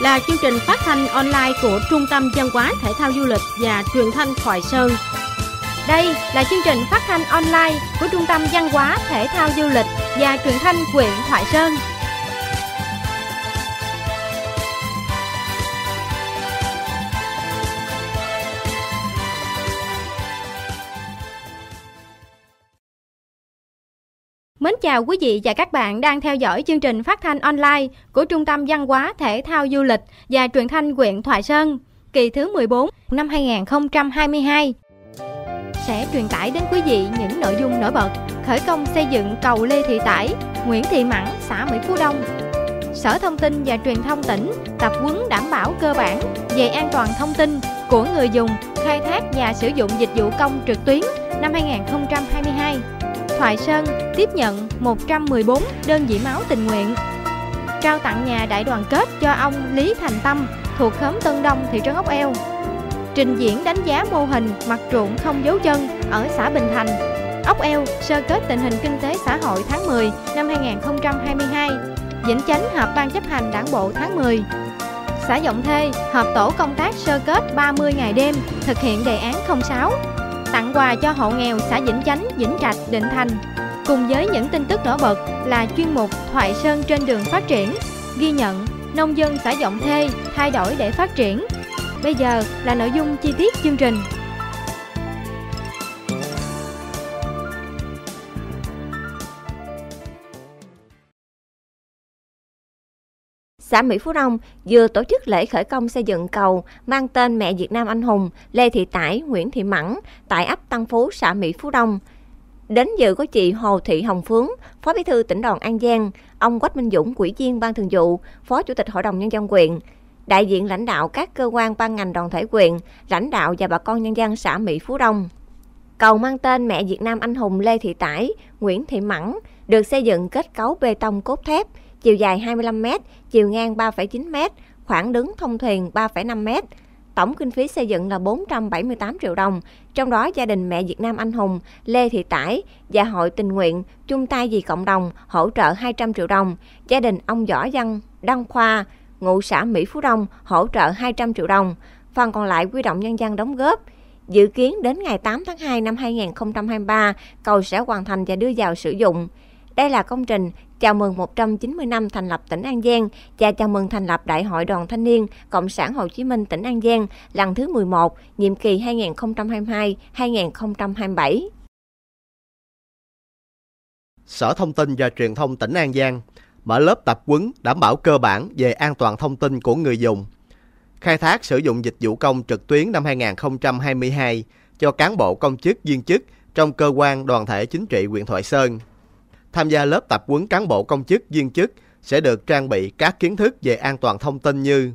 là chương trình phát thanh online của Trung tâm Văn hóa Thể thao Du lịch và Truyền thanh Thoại Sơn. Đây là chương trình phát thanh online của Trung tâm Văn hóa Thể thao Du lịch và Truyền thanh huyện Thoại Sơn. Mến chào quý vị và các bạn đang theo dõi chương trình phát thanh online của Trung tâm Văn hóa Thể thao Du lịch và Truyền thanh huyện Thoại Sơn, kỳ thứ 14 năm 2022. Sẽ truyền tải đến quý vị những nội dung nổi bật, khởi công xây dựng cầu Lê Thị Tải, Nguyễn Thị Mẫn, xã Mỹ Phú Đông. Sở Thông tin và Truyền thông tỉnh tập huấn đảm bảo cơ bản về an toàn thông tin của người dùng, khai thác và sử dụng dịch vụ công trực tuyến năm 2022. Thoại Sơn tiếp nhận 114 đơn vị máu tình nguyện. Trao tặng nhà đại đoàn kết cho ông Lý Thành Tâm thuộc khóm Tân Đông, thị trấn Ốc Eo. Trình diễn đánh giá mô hình mặt ruộng không dấu chân ở xã Bình Thành. Ốc Eo sơ kết tình hình kinh tế xã hội tháng 10 năm 2022. Vĩnh Chánh họp ban chấp hành đảng bộ tháng 10. Xã Giọng Thê họp tổ công tác sơ kết 30 ngày đêm thực hiện đề án 06 tặng quà cho hộ nghèo xã Vĩnh Chánh, Vĩnh Trạch, Định Thành. Cùng với những tin tức nổi bật là chuyên mục Thoại Sơn trên đường phát triển, ghi nhận nông dân xã vọng Thê thay đổi để phát triển. Bây giờ là nội dung chi tiết chương trình. xã Mỹ Phú Đông vừa tổ chức lễ khởi công xây dựng cầu mang tên Mẹ Việt Nam Anh Hùng Lê Thị Tải, Nguyễn Thị Mẫn tại ấp Tân Phú, xã Mỹ Phú Đông. Đến dự có chị Hồ Thị Hồng Phướng, Phó Bí thư tỉnh đoàn An Giang, ông Quách Minh Dũng, Quỹ viên Ban Thường vụ, Phó Chủ tịch Hội đồng Nhân dân quyện, đại diện lãnh đạo các cơ quan ban ngành đoàn thể quyện, lãnh đạo và bà con nhân dân xã Mỹ Phú Đông. Cầu mang tên Mẹ Việt Nam Anh Hùng Lê Thị Tải, Nguyễn Thị Mẫn được xây dựng kết cấu bê tông cốt thép, chiều dài 25 m, chiều ngang 3,9 m, khoảng đứng thông thuyền 3,5 m. Tổng kinh phí xây dựng là 478 triệu đồng, trong đó gia đình mẹ Việt Nam anh hùng Lê Thị Tải và hội tình nguyện chung tay vì cộng đồng hỗ trợ 200 triệu đồng, gia đình ông Võ Văn Đăng Khoa, ngụ xã Mỹ Phú Đông hỗ trợ 200 triệu đồng, phần còn lại quy động nhân dân đóng góp. Dự kiến đến ngày 8 tháng 2 năm 2023, cầu sẽ hoàn thành và đưa vào sử dụng. Đây là công trình chào mừng 190 năm thành lập tỉnh An Giang và chào mừng thành lập Đại hội Đoàn Thanh niên Cộng sản Hồ Chí Minh tỉnh An Giang lần thứ 11, nhiệm kỳ 2022-2027. Sở Thông tin và Truyền thông tỉnh An Giang mở lớp tập quấn đảm bảo cơ bản về an toàn thông tin của người dùng. Khai thác sử dụng dịch vụ công trực tuyến năm 2022 cho cán bộ công chức viên chức trong cơ quan đoàn thể chính trị huyện Thoại Sơn. Tham gia lớp tập huấn cán bộ công chức viên chức sẽ được trang bị các kiến thức về an toàn thông tin như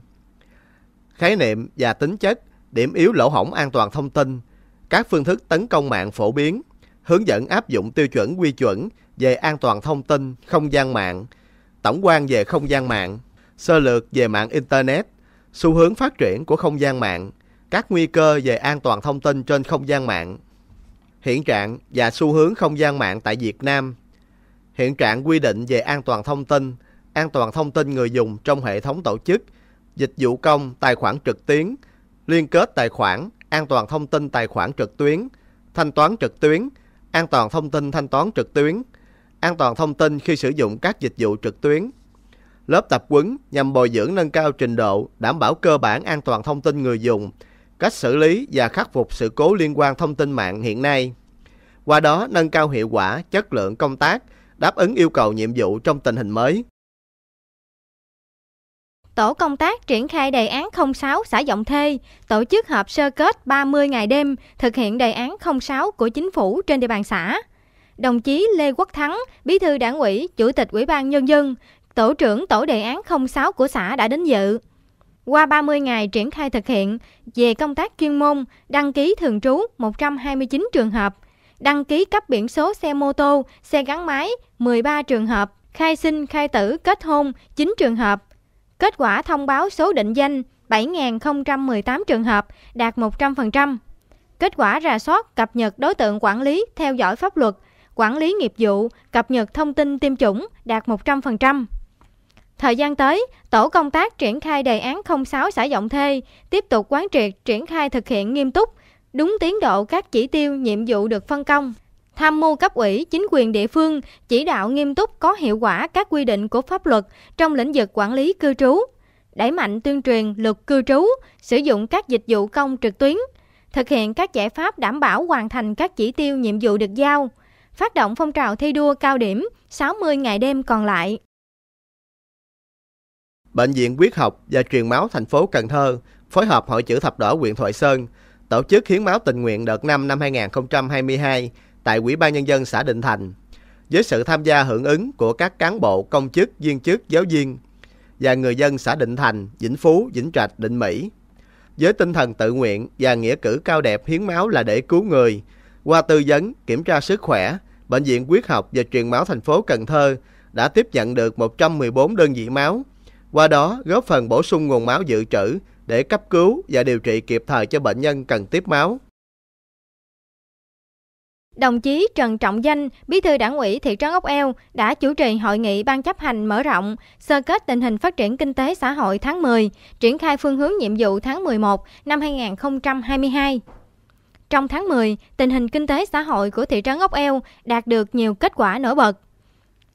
khái niệm và tính chất, điểm yếu lỗ hổng an toàn thông tin, các phương thức tấn công mạng phổ biến, hướng dẫn áp dụng tiêu chuẩn quy chuẩn về an toàn thông tin, không gian mạng, tổng quan về không gian mạng, sơ lược về mạng Internet, xu hướng phát triển của không gian mạng, các nguy cơ về an toàn thông tin trên không gian mạng, hiện trạng và xu hướng không gian mạng tại Việt Nam, hiện trạng quy định về an toàn thông tin, an toàn thông tin người dùng trong hệ thống tổ chức, dịch vụ công, tài khoản trực tuyến, liên kết tài khoản, an toàn thông tin tài khoản trực tuyến, thanh toán trực tuyến, an toàn thông tin thanh toán trực tuyến, an toàn thông tin khi sử dụng các dịch vụ trực tuyến. Lớp tập huấn nhằm bồi dưỡng nâng cao trình độ, đảm bảo cơ bản an toàn thông tin người dùng, cách xử lý và khắc phục sự cố liên quan thông tin mạng hiện nay. Qua đó nâng cao hiệu quả, chất lượng công tác, đáp ứng yêu cầu nhiệm vụ trong tình hình mới. Tổ công tác triển khai đề án 06 xã Giọng Thê, tổ chức họp sơ kết 30 ngày đêm thực hiện đề án 06 của chính phủ trên địa bàn xã. Đồng chí Lê Quốc Thắng, Bí thư Đảng ủy, Chủ tịch Ủy ban nhân dân, tổ trưởng tổ đề án 06 của xã đã đến dự. Qua 30 ngày triển khai thực hiện, về công tác chuyên môn, đăng ký thường trú 129 trường hợp, đăng ký cấp biển số xe mô tô, xe gắn máy 13 trường hợp, khai sinh, khai tử, kết hôn 9 trường hợp. Kết quả thông báo số định danh 7.018 trường hợp, đạt 100%. Kết quả rà soát cập nhật đối tượng quản lý theo dõi pháp luật, quản lý nghiệp vụ, cập nhật thông tin tiêm chủng đạt 100%. Thời gian tới, tổ công tác triển khai đề án 06 xã Giọng Thê tiếp tục quán triệt triển khai thực hiện nghiêm túc đúng tiến độ các chỉ tiêu, nhiệm vụ được phân công, tham mưu cấp ủy, chính quyền địa phương chỉ đạo nghiêm túc có hiệu quả các quy định của pháp luật trong lĩnh vực quản lý cư trú, đẩy mạnh tuyên truyền luật cư trú, sử dụng các dịch vụ công trực tuyến, thực hiện các giải pháp đảm bảo hoàn thành các chỉ tiêu nhiệm vụ được giao, phát động phong trào thi đua cao điểm 60 ngày đêm còn lại. Bệnh viện Huyết học và Truyền máu thành phố Cần Thơ phối hợp Hội chữ thập đỏ huyện Thoại Sơn tổ chức hiến máu tình nguyện đợt 5 năm 2022 tại Ủy ban Nhân dân xã Định Thành với sự tham gia hưởng ứng của các cán bộ, công chức, viên chức, giáo viên và người dân xã Định Thành, Vĩnh Phú, Vĩnh Trạch, Định Mỹ. Với tinh thần tự nguyện và nghĩa cử cao đẹp hiến máu là để cứu người, qua tư vấn, kiểm tra sức khỏe, Bệnh viện Huyết học và Truyền máu thành phố Cần Thơ đã tiếp nhận được 114 đơn vị máu, qua đó góp phần bổ sung nguồn máu dự trữ để cấp cứu và điều trị kịp thời cho bệnh nhân cần tiếp máu. Đồng chí Trần Trọng Danh, Bí thư Đảng ủy thị trấn Ốc Eo đã chủ trì hội nghị ban chấp hành mở rộng, sơ kết tình hình phát triển kinh tế xã hội tháng 10, triển khai phương hướng nhiệm vụ tháng 11 năm 2022. Trong tháng 10, tình hình kinh tế xã hội của thị trấn Ốc Eo đạt được nhiều kết quả nổi bật.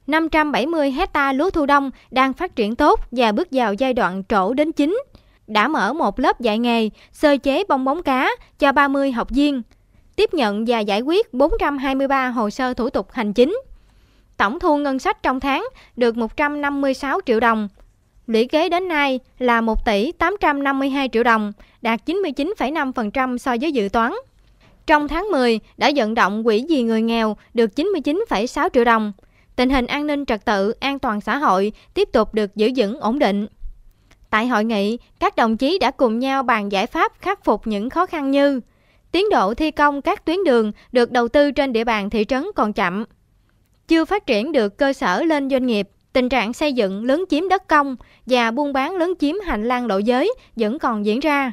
570 hecta lúa thu đông đang phát triển tốt và bước vào giai đoạn trổ đến chính đã mở một lớp dạy nghề sơ chế bong bóng cá cho 30 học viên, tiếp nhận và giải quyết 423 hồ sơ thủ tục hành chính. Tổng thu ngân sách trong tháng được 156 triệu đồng. Lũy kế đến nay là 1 tỷ 852 triệu đồng, đạt 99,5% so với dự toán. Trong tháng 10 đã vận động quỹ vì người nghèo được 99,6 triệu đồng. Tình hình an ninh trật tự, an toàn xã hội tiếp tục được giữ vững ổn định. Tại hội nghị, các đồng chí đã cùng nhau bàn giải pháp khắc phục những khó khăn như tiến độ thi công các tuyến đường được đầu tư trên địa bàn thị trấn còn chậm, chưa phát triển được cơ sở lên doanh nghiệp, tình trạng xây dựng lớn chiếm đất công và buôn bán lớn chiếm hành lang lộ giới vẫn còn diễn ra.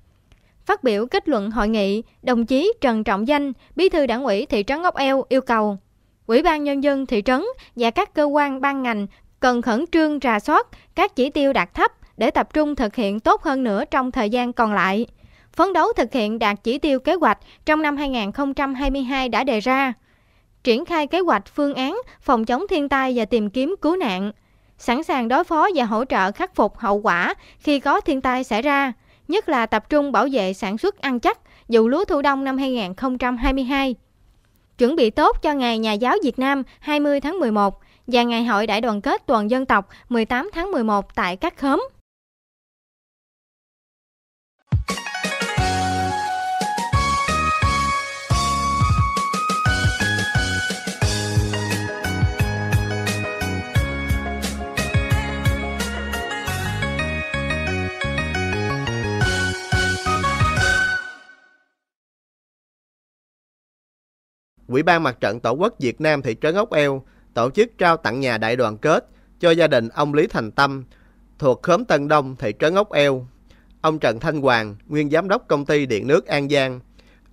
Phát biểu kết luận hội nghị, đồng chí Trần Trọng Danh, bí thư đảng ủy thị trấn Ngọc Eo yêu cầu Ủy ban Nhân dân thị trấn và các cơ quan ban ngành cần khẩn trương rà soát các chỉ tiêu đạt thấp để tập trung thực hiện tốt hơn nữa trong thời gian còn lại, phấn đấu thực hiện đạt chỉ tiêu kế hoạch trong năm 2022 đã đề ra, triển khai kế hoạch phương án phòng chống thiên tai và tìm kiếm cứu nạn, sẵn sàng đối phó và hỗ trợ khắc phục hậu quả khi có thiên tai xảy ra, nhất là tập trung bảo vệ sản xuất ăn chắc vụ lúa thu đông năm 2022. Chuẩn bị tốt cho Ngày Nhà giáo Việt Nam 20 tháng 11 và Ngày hội Đại đoàn kết toàn dân tộc 18 tháng 11 tại các khóm. Quỹ ban Mặt trận Tổ quốc Việt Nam thị trấn Ốc Eo tổ chức trao tặng nhà đại đoàn kết cho gia đình ông Lý Thành Tâm thuộc khóm Tân Đông, thị trấn Ốc Eo. Ông Trần Thanh Hoàng, nguyên giám đốc công ty điện nước An Giang.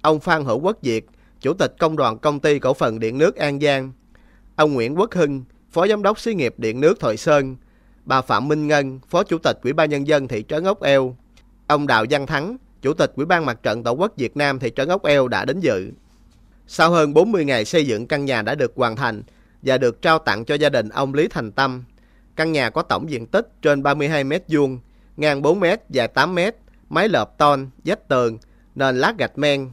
Ông Phan Hữu Quốc Việt, chủ tịch công đoàn công ty cổ phần điện nước An Giang. Ông Nguyễn Quốc Hưng, phó giám đốc xí nghiệp điện nước Thoại Sơn. Bà Phạm Minh Ngân, phó chủ tịch Ủy ban nhân dân thị trấn Ốc Eo. Ông Đào Văn Thắng, chủ tịch Ủy ban Mặt trận Tổ quốc Việt Nam thị trấn Ốc Eo đã đến dự. Sau hơn 40 ngày xây dựng căn nhà đã được hoàn thành và được trao tặng cho gia đình ông Lý Thành Tâm. Căn nhà có tổng diện tích trên 32 mét vuông, ngang 4 m dài 8 m mái lợp ton, vách tường, nền lát gạch men.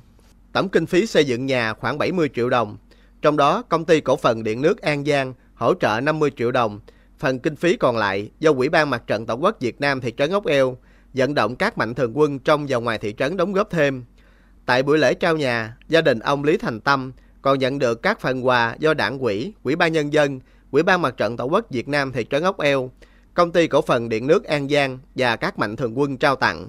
Tổng kinh phí xây dựng nhà khoảng 70 triệu đồng. Trong đó, công ty cổ phần điện nước An Giang hỗ trợ 50 triệu đồng. Phần kinh phí còn lại do Ủy ban Mặt trận Tổ quốc Việt Nam thị trấn Ốc Eo vận động các mạnh thường quân trong và ngoài thị trấn đóng góp thêm. Tại buổi lễ trao nhà, gia đình ông Lý Thành Tâm còn nhận được các phần quà do Đảng ủy, Ủy ban nhân dân, Ủy ban Mặt trận Tổ quốc Việt Nam thị trấn Ốc Eo, công ty cổ phần điện nước An Giang và các mạnh thường quân trao tặng.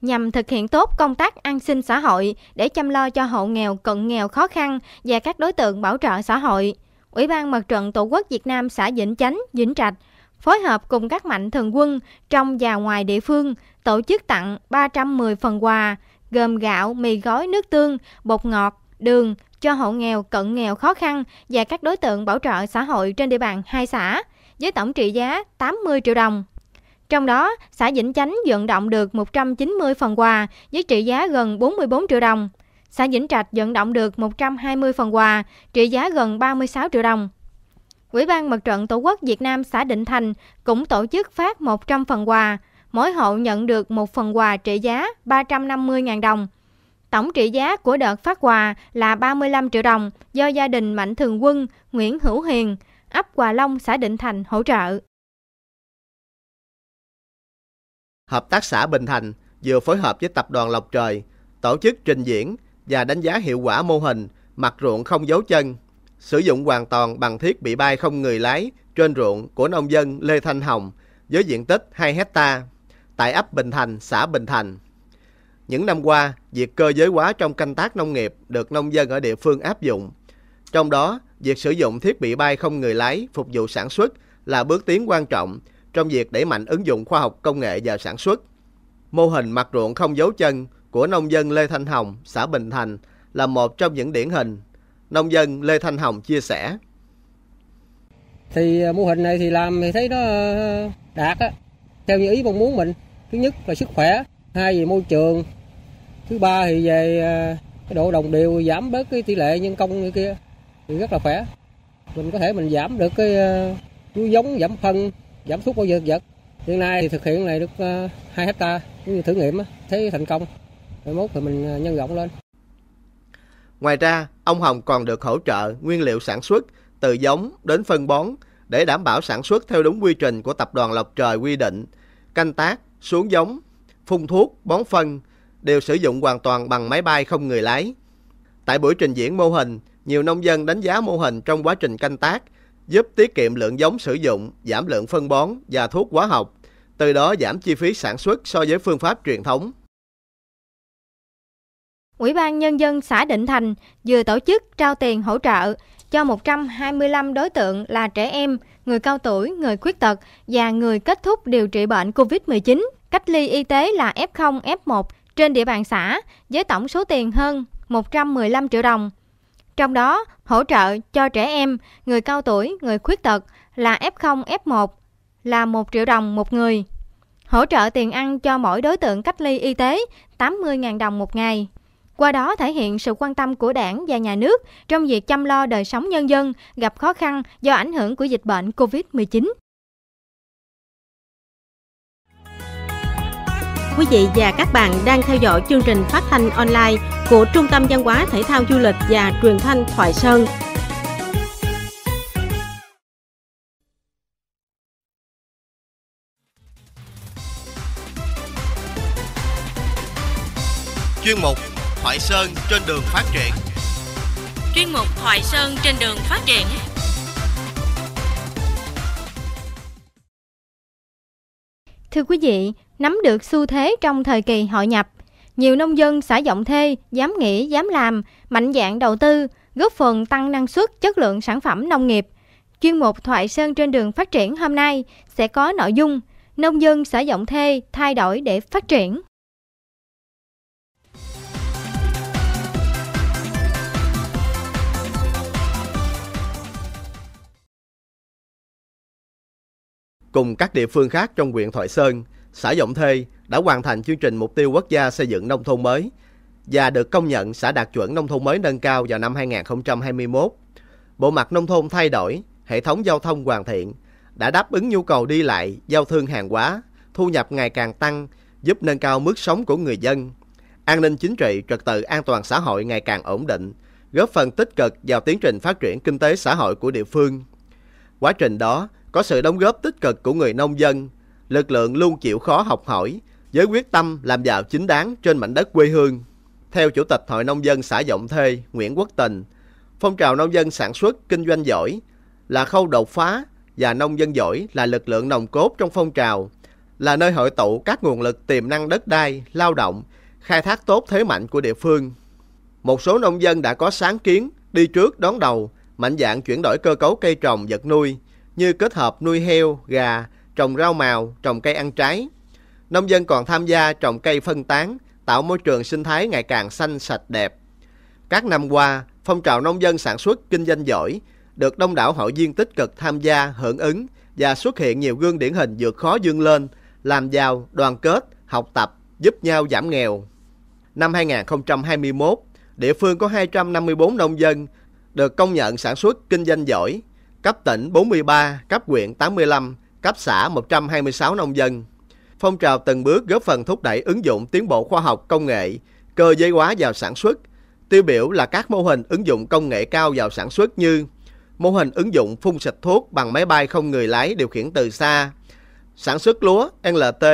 Nhằm thực hiện tốt công tác an sinh xã hội để chăm lo cho hộ nghèo, cận nghèo khó khăn và các đối tượng bảo trợ xã hội, Ủy ban Mặt trận Tổ quốc Việt Nam xã Vĩnh Chánh, Vĩnh Trạch phối hợp cùng các mạnh thường quân trong và ngoài địa phương tổ chức tặng 310 phần quà gồm gạo, mì gói, nước tương, bột ngọt, đường cho hộ nghèo, cận nghèo khó khăn và các đối tượng bảo trợ xã hội trên địa bàn hai xã với tổng trị giá 80 triệu đồng. Trong đó, xã Vĩnh Chánh vận động được 190 phần quà với trị giá gần 44 triệu đồng. Xã Vĩnh Trạch vận động được 120 phần quà trị giá gần 36 triệu đồng. Ủy ban Mặt trận Tổ quốc Việt Nam xã Định Thành cũng tổ chức phát 100 phần quà. Mỗi hộ nhận được một phần quà trị giá 350.000 đồng. Tổng trị giá của đợt phát quà là 35 triệu đồng do gia đình Mạnh Thường Quân, Nguyễn Hữu Hiền, ấp Hòa Long, xã Định Thành hỗ trợ. Hợp tác xã Bình Thành vừa phối hợp với Tập đoàn Lộc Trời tổ chức trình diễn và đánh giá hiệu quả mô hình mặt ruộng không dấu chân sử dụng hoàn toàn bằng thiết bị bay không người lái trên ruộng của nông dân Lê Thanh Hồng với diện tích 2 hecta tại ấp Bình Thành, xã Bình Thành. Những năm qua, việc cơ giới hóa trong canh tác nông nghiệp được nông dân ở địa phương áp dụng. Trong đó, việc sử dụng thiết bị bay không người lái phục vụ sản xuất là bước tiến quan trọng trong việc đẩy mạnh ứng dụng khoa học công nghệ vào sản xuất. Mô hình mặt ruộng không dấu chân của nông dân Lê Thanh Hồng, xã Bình Thành là một trong những điển hình Nông dân Lê Thanh Hồng chia sẻ. Thì à, mô hình này thì làm thì thấy nó à, đạt á, theo như ý mong muốn mình. Thứ nhất là sức khỏe, hai về môi trường, thứ ba thì về à, cái độ đồng đều giảm bớt cái tỷ lệ nhân công như kia thì rất là khỏe. Mình có thể mình giảm được cái lúa giống, giảm phân, giảm thuốc bao giờ vật. Hiện nay thì thực hiện này được 2 hecta cũng như thử nghiệm thấy thành công. Mai mốt thì mình nhân rộng lên. Ngoài ra, ông Hồng còn được hỗ trợ nguyên liệu sản xuất, từ giống đến phân bón để đảm bảo sản xuất theo đúng quy trình của tập đoàn Lộc Trời quy định, canh tác, xuống giống, phun thuốc, bón phân đều sử dụng hoàn toàn bằng máy bay không người lái. Tại buổi trình diễn mô hình, nhiều nông dân đánh giá mô hình trong quá trình canh tác, giúp tiết kiệm lượng giống sử dụng, giảm lượng phân bón và thuốc hóa học, từ đó giảm chi phí sản xuất so với phương pháp truyền thống. Ủy ban Nhân dân xã Định Thành vừa tổ chức trao tiền hỗ trợ cho 125 đối tượng là trẻ em, người cao tuổi, người khuyết tật và người kết thúc điều trị bệnh COVID-19. Cách ly y tế là F0, F1 trên địa bàn xã với tổng số tiền hơn 115 triệu đồng. Trong đó, hỗ trợ cho trẻ em, người cao tuổi, người khuyết tật là F0, F1 là 1 triệu đồng một người. Hỗ trợ tiền ăn cho mỗi đối tượng cách ly y tế 80.000 đồng một ngày qua đó thể hiện sự quan tâm của đảng và nhà nước trong việc chăm lo đời sống nhân dân gặp khó khăn do ảnh hưởng của dịch bệnh COVID-19. Quý vị và các bạn đang theo dõi chương trình phát thanh online của Trung tâm Văn hóa Thể thao Du lịch và Truyền thanh Thoại Sơn. Chuyên mục Thoại Sơn trên đường phát triển. Chuyên mục Thoại Sơn trên đường phát triển. Thưa quý vị, nắm được xu thế trong thời kỳ hội nhập, nhiều nông dân xã Giọng Thê dám nghĩ, dám làm, mạnh dạng đầu tư, góp phần tăng năng suất, chất lượng sản phẩm nông nghiệp. Chuyên mục Thoại Sơn trên đường phát triển hôm nay sẽ có nội dung Nông dân xã Giọng Thê thay đổi để phát triển. cùng các địa phương khác trong huyện Thoại Sơn, xã Dọng Thê đã hoàn thành chương trình mục tiêu quốc gia xây dựng nông thôn mới và được công nhận xã đạt chuẩn nông thôn mới nâng cao vào năm 2021. Bộ mặt nông thôn thay đổi, hệ thống giao thông hoàn thiện, đã đáp ứng nhu cầu đi lại, giao thương hàng hóa, thu nhập ngày càng tăng, giúp nâng cao mức sống của người dân. An ninh chính trị, trật tự an toàn xã hội ngày càng ổn định, góp phần tích cực vào tiến trình phát triển kinh tế xã hội của địa phương. Quá trình đó, có sự đóng góp tích cực của người nông dân, lực lượng luôn chịu khó học hỏi, với quyết tâm làm giàu chính đáng trên mảnh đất quê hương. Theo Chủ tịch Hội Nông dân xã vọng Thê Nguyễn Quốc Tình, phong trào nông dân sản xuất, kinh doanh giỏi là khâu đột phá và nông dân giỏi là lực lượng nồng cốt trong phong trào, là nơi hội tụ các nguồn lực tiềm năng đất đai, lao động, khai thác tốt thế mạnh của địa phương. Một số nông dân đã có sáng kiến, đi trước đón đầu, mạnh dạng chuyển đổi cơ cấu cây trồng, vật nuôi, như kết hợp nuôi heo, gà, trồng rau màu, trồng cây ăn trái. Nông dân còn tham gia trồng cây phân tán, tạo môi trường sinh thái ngày càng xanh sạch đẹp. Các năm qua, phong trào nông dân sản xuất kinh doanh giỏi được đông đảo hội viên tích cực tham gia hưởng ứng và xuất hiện nhiều gương điển hình vượt khó vươn lên, làm giàu, đoàn kết, học tập, giúp nhau giảm nghèo. Năm 2021, địa phương có 254 nông dân được công nhận sản xuất kinh doanh giỏi cấp tỉnh 43, cấp huyện 85, cấp xã 126 nông dân. Phong trào từng bước góp phần thúc đẩy ứng dụng tiến bộ khoa học công nghệ, cơ giới hóa vào sản xuất. Tiêu biểu là các mô hình ứng dụng công nghệ cao vào sản xuất như mô hình ứng dụng phun sạch thuốc bằng máy bay không người lái điều khiển từ xa, sản xuất lúa LT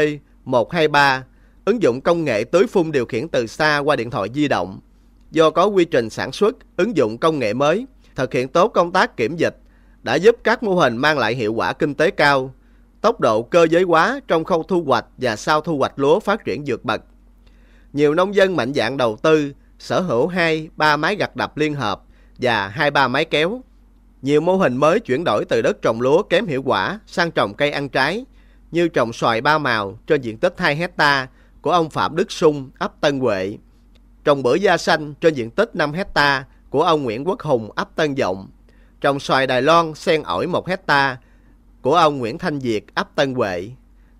123, ứng dụng công nghệ tưới phun điều khiển từ xa qua điện thoại di động. Do có quy trình sản xuất, ứng dụng công nghệ mới, thực hiện tốt công tác kiểm dịch, đã giúp các mô hình mang lại hiệu quả kinh tế cao, tốc độ cơ giới hóa trong khâu thu hoạch và sau thu hoạch lúa phát triển vượt bậc. Nhiều nông dân mạnh dạn đầu tư, sở hữu 2, 3 máy gặt đập liên hợp và 2, 3 máy kéo. Nhiều mô hình mới chuyển đổi từ đất trồng lúa kém hiệu quả sang trồng cây ăn trái, như trồng xoài ba màu trên diện tích 2 hecta của ông Phạm Đức Sung, ấp Tân Huệ, trồng bưởi da xanh trên diện tích 5 hecta của ông Nguyễn Quốc Hùng, ấp Tân Dộng, trồng xoài Đài Loan sen ổi 1 hecta của ông Nguyễn Thanh Việt, ấp Tân Huệ.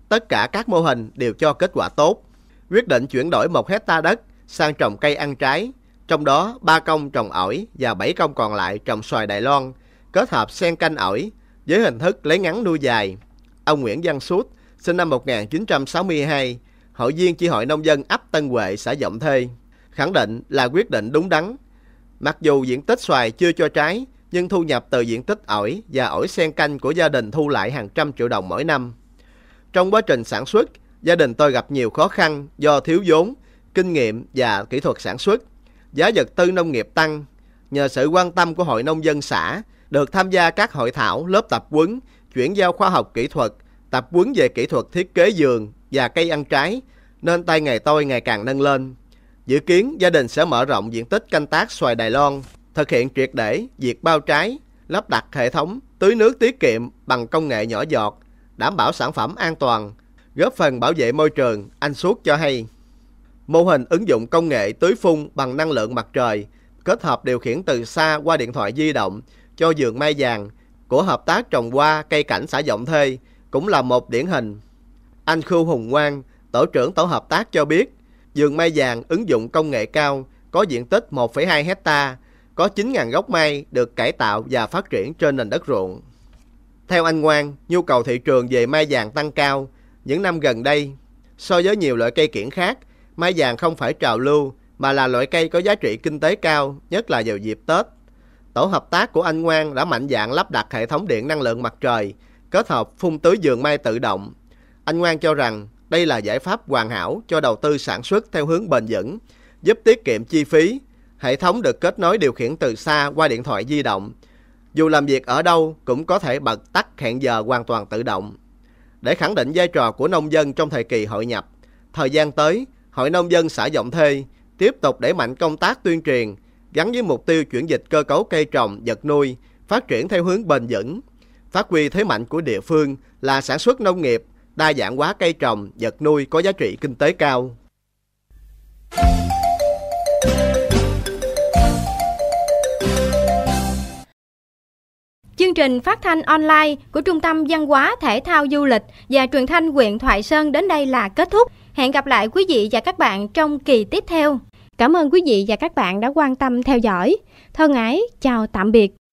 Tất cả các mô hình đều cho kết quả tốt. Quyết định chuyển đổi 1 hecta đất sang trồng cây ăn trái, trong đó 3 công trồng ổi và 7 công còn lại trồng xoài Đài Loan, kết hợp sen canh ổi với hình thức lấy ngắn nuôi dài. Ông Nguyễn Văn Sút, sinh năm 1962, hội viên chi hội nông dân ấp Tân Huệ, xã Dọng Thê, khẳng định là quyết định đúng đắn. Mặc dù diện tích xoài chưa cho trái, nhưng thu nhập từ diện tích ổi và ổi sen canh của gia đình thu lại hàng trăm triệu đồng mỗi năm. Trong quá trình sản xuất, gia đình tôi gặp nhiều khó khăn do thiếu vốn, kinh nghiệm và kỹ thuật sản xuất. Giá vật tư nông nghiệp tăng, nhờ sự quan tâm của Hội Nông dân xã, được tham gia các hội thảo, lớp tập quấn chuyển giao khoa học kỹ thuật, tập quấn về kỹ thuật thiết kế giường và cây ăn trái, nên tay nghề tôi ngày càng nâng lên. Dự kiến gia đình sẽ mở rộng diện tích canh tác xoài Đài Loan thực hiện triệt để việc bao trái, lắp đặt hệ thống tưới nước tiết kiệm bằng công nghệ nhỏ giọt, đảm bảo sản phẩm an toàn, góp phần bảo vệ môi trường, anh Suốt cho hay. Mô hình ứng dụng công nghệ tưới phun bằng năng lượng mặt trời, kết hợp điều khiển từ xa qua điện thoại di động cho vườn mai vàng của hợp tác trồng hoa cây cảnh xã vọng Thê cũng là một điển hình. Anh khu Hùng Quang, tổ trưởng tổ hợp tác cho biết, vườn mai vàng ứng dụng công nghệ cao có diện tích 1,2 hecta có 9.000 gốc mai được cải tạo và phát triển trên nền đất ruộng. Theo anh Ngoan, nhu cầu thị trường về mai vàng tăng cao những năm gần đây. So với nhiều loại cây kiển khác, mai vàng không phải trào lưu mà là loại cây có giá trị kinh tế cao, nhất là vào dịp Tết. Tổ hợp tác của anh Ngoan đã mạnh dạn lắp đặt hệ thống điện năng lượng mặt trời, kết hợp phun tưới vườn mai tự động. Anh Ngoan cho rằng đây là giải pháp hoàn hảo cho đầu tư sản xuất theo hướng bền vững, giúp tiết kiệm chi phí, Hệ thống được kết nối điều khiển từ xa qua điện thoại di động. Dù làm việc ở đâu cũng có thể bật tắt hẹn giờ hoàn toàn tự động. Để khẳng định vai trò của nông dân trong thời kỳ hội nhập, thời gian tới, Hội Nông dân xã Giọng Thê tiếp tục đẩy mạnh công tác tuyên truyền, gắn với mục tiêu chuyển dịch cơ cấu cây trồng, vật nuôi, phát triển theo hướng bền vững, phát huy thế mạnh của địa phương là sản xuất nông nghiệp, đa dạng hóa cây trồng, vật nuôi có giá trị kinh tế cao. Chương trình phát thanh online của Trung tâm Văn hóa Thể thao Du lịch và Truyền thanh huyện Thoại Sơn đến đây là kết thúc. Hẹn gặp lại quý vị và các bạn trong kỳ tiếp theo. Cảm ơn quý vị và các bạn đã quan tâm theo dõi. Thân ái, chào tạm biệt.